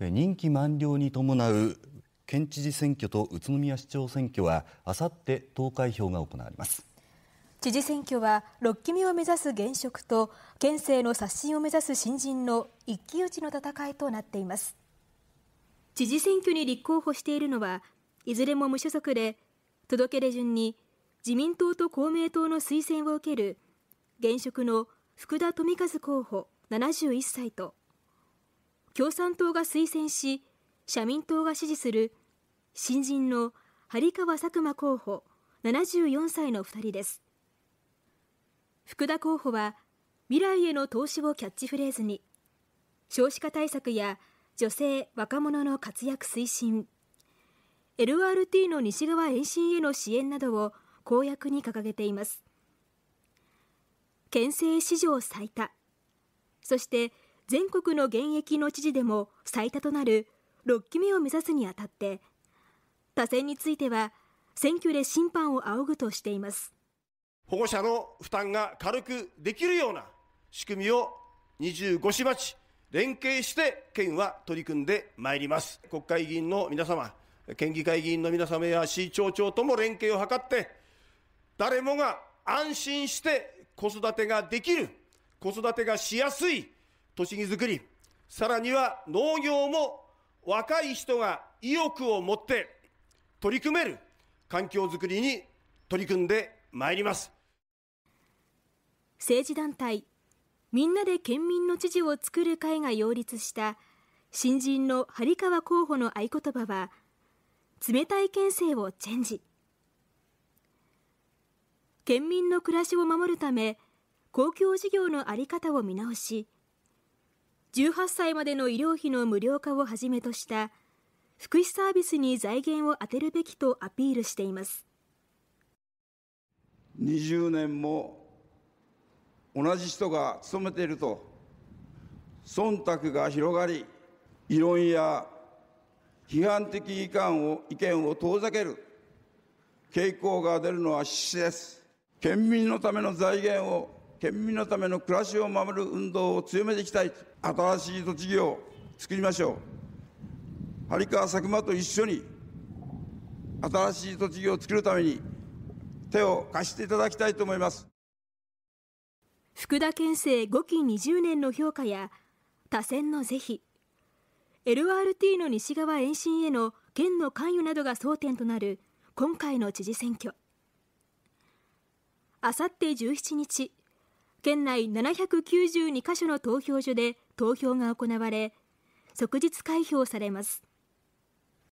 任期満了に伴う県知事選挙と宇都宮市長選挙はあさって投開票が行われます知事選挙は6期目を目指す現職と県政の刷新を目指す新人の一騎打ちの戦いとなっています知事選挙に立候補しているのはいずれも無所属で届け出順に自民党と公明党の推薦を受ける現職の福田富和候補71歳と共産党が推薦し社民党が支持する新人の張川佐久間候補74歳の2人です福田候補は未来への投資をキャッチフレーズに少子化対策や女性若者の活躍推進 LRT の西側延伸への支援などを公約に掲げています県政史上最多そして全国の現役の知事でも最多となる6期目を目指すにあたって他選については選挙で審判を仰ぐとしています保護者の負担が軽くできるような仕組みを25市町連携して県は取り組んでまいります国会議員の皆様県議会議員の皆様や市町長とも連携を図って誰もが安心して子育てができる子育てがしやすい都市木づくり、さらには農業も若い人が意欲を持って取り組める環境づくりに取り組んでまいります。政治団体みんなで県民の知事を作る会が擁立した新人の張川候補の合言葉は冷たい県政をチェンジ県民の暮らしを守るため公共事業の在り方を見直し18歳までの医療費の無料化をはじめとした福祉サービスに財源を充てるべきとアピールしています20年も同じ人が勤めていると忖度が広がり異論や批判的意見を意見を遠ざける傾向が出るのは必至です県民のための財源を県民のための暮らしを守る運動を強めていきたい新しい土地業を作りましょう有川佐久間と一緒に新しい土地業を作るために手を貸していただきたいと思います福田県政5期20年の評価や多選の是非 LRT の西側延伸への県の関与などが争点となる今回の知事選挙あさって17日県内792カ所の投票所で投票が行われ即日開票されます